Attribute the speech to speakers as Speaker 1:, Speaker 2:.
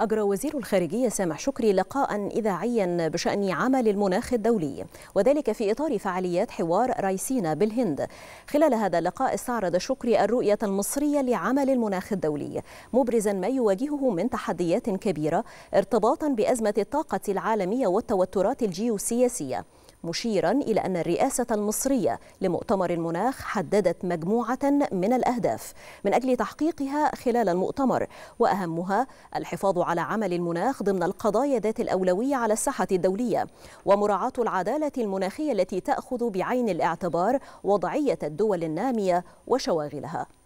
Speaker 1: أجرى وزير الخارجية سامح شكري لقاء إذاعيا بشأن عمل المناخ الدولي وذلك في إطار فعاليات حوار رايسينا بالهند خلال هذا اللقاء استعرض شكري الرؤية المصرية لعمل المناخ الدولي مبرزا ما يواجهه من تحديات كبيرة ارتباطا بأزمة الطاقة العالمية والتوترات الجيوسياسية مشيرا إلى أن الرئاسة المصرية لمؤتمر المناخ حددت مجموعة من الأهداف من أجل تحقيقها خلال المؤتمر وأهمها الحفاظ على عمل المناخ ضمن القضايا ذات الأولوية على الساحة الدولية ومراعاة العدالة المناخية التي تأخذ بعين الاعتبار وضعية الدول النامية وشواغلها